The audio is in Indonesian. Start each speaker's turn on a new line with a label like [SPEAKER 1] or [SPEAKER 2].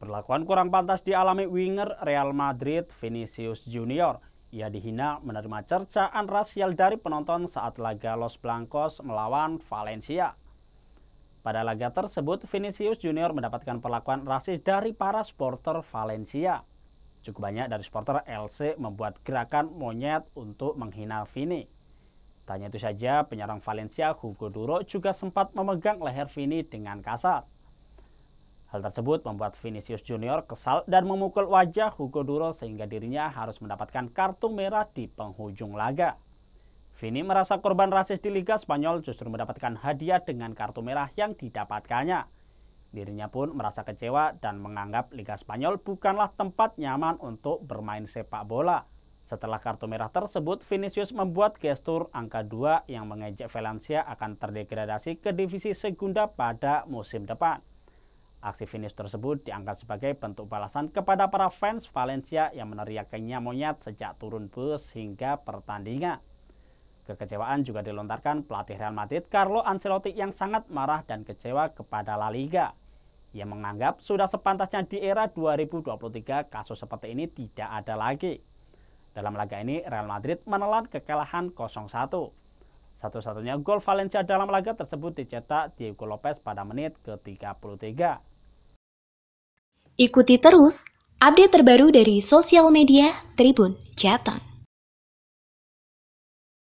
[SPEAKER 1] Perlakuan kurang pantas dialami winger Real Madrid Vinicius Junior. Ia dihina menerima cercaan rasial dari penonton saat laga Los Blancos melawan Valencia. Pada laga tersebut, Vinicius Junior mendapatkan perlakuan rasis dari para supporter Valencia. Cukup banyak dari supporter LC membuat gerakan monyet untuk menghina Vini. Tanya itu saja, penyerang Valencia Hugo Duro juga sempat memegang leher Vini dengan kasar. Hal tersebut membuat Vinicius Junior kesal dan memukul wajah Hugo Duro sehingga dirinya harus mendapatkan kartu merah di penghujung laga. Vini merasa korban rasis di Liga Spanyol justru mendapatkan hadiah dengan kartu merah yang didapatkannya. Dirinya pun merasa kecewa dan menganggap Liga Spanyol bukanlah tempat nyaman untuk bermain sepak bola. Setelah kartu merah tersebut, Vinicius membuat gestur angka 2 yang mengejek Valencia akan terdegradasi ke divisi segunda pada musim depan. Aksi finish tersebut diangkat sebagai bentuk balasan kepada para fans Valencia yang meneriakinya monyet sejak turun bus hingga pertandingan. Kekecewaan juga dilontarkan pelatih Real Madrid Carlo Ancelotti yang sangat marah dan kecewa kepada La Liga. Ia menganggap sudah sepantasnya di era 2023 kasus seperti ini tidak ada lagi. Dalam laga ini Real Madrid menelan kekalahan 0-1. Satu-satunya gol Valencia dalam laga tersebut dicetak Diego Lopez pada menit ke-33. Ikuti terus update terbaru dari sosial media Tribun Jateng.